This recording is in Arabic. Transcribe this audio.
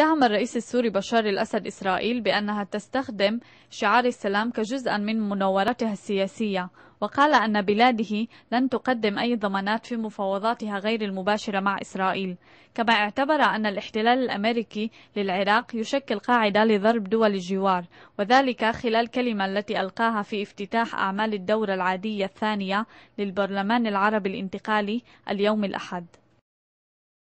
اتهم الرئيس السوري بشار الأسد إسرائيل بأنها تستخدم شعار السلام كجزءا من مناورتها السياسية وقال أن بلاده لن تقدم أي ضمانات في مفاوضاتها غير المباشرة مع إسرائيل كما اعتبر أن الاحتلال الأمريكي للعراق يشكل قاعدة لضرب دول الجوار وذلك خلال الكلمة التي ألقاها في افتتاح أعمال الدورة العادية الثانية للبرلمان العربي الانتقالي اليوم الأحد